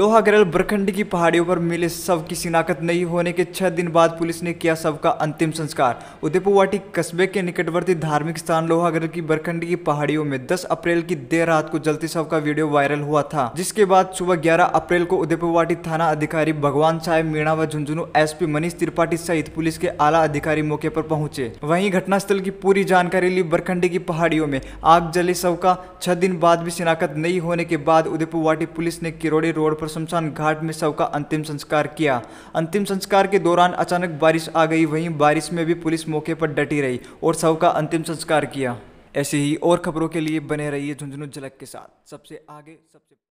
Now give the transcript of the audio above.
लोहा केरल ब्रखंड की पहाड़ियों पर मिले शव की शिनाखत नहीं होने के छह दिन बाद पुलिस ने किया शव का अंतिम संस्कार उदयपुवाटी कस्बे के निकटवर्ती धार्मिक स्थान लोहागढ़ की बरखंड की पहाड़ियों में 10 अप्रैल की देर रात को जलती शव का वीडियो वायरल हुआ था जिसके बाद सुबह 11 अप्रैल को वाटी थाना अधिकारी भगवान साहेब मीणा व झुंझुनू एस मनीष त्रिपाठी सहित पुलिस के आला अधिकारी मौके पर पहुंचे वही घटनास्थल की पूरी जानकारी ली बरखंड की पहाड़ियों में आग जले शव का छह दिन बाद भी शिनाखत नहीं होने के बाद उदयपुवाटी पुलिस ने किरोड़ी रोड पर शमशान घाट में सबका का अंतिम संस्कार किया अंतिम संस्कार के दौरान अचानक बारिश आ गई वहीं बारिश में भी पुलिस मौके पर डटी रही और सब का अंतिम संस्कार किया ऐसे ही और खबरों के लिए बने रहिए झुंझुनू झलक के साथ सबसे आगे सबसे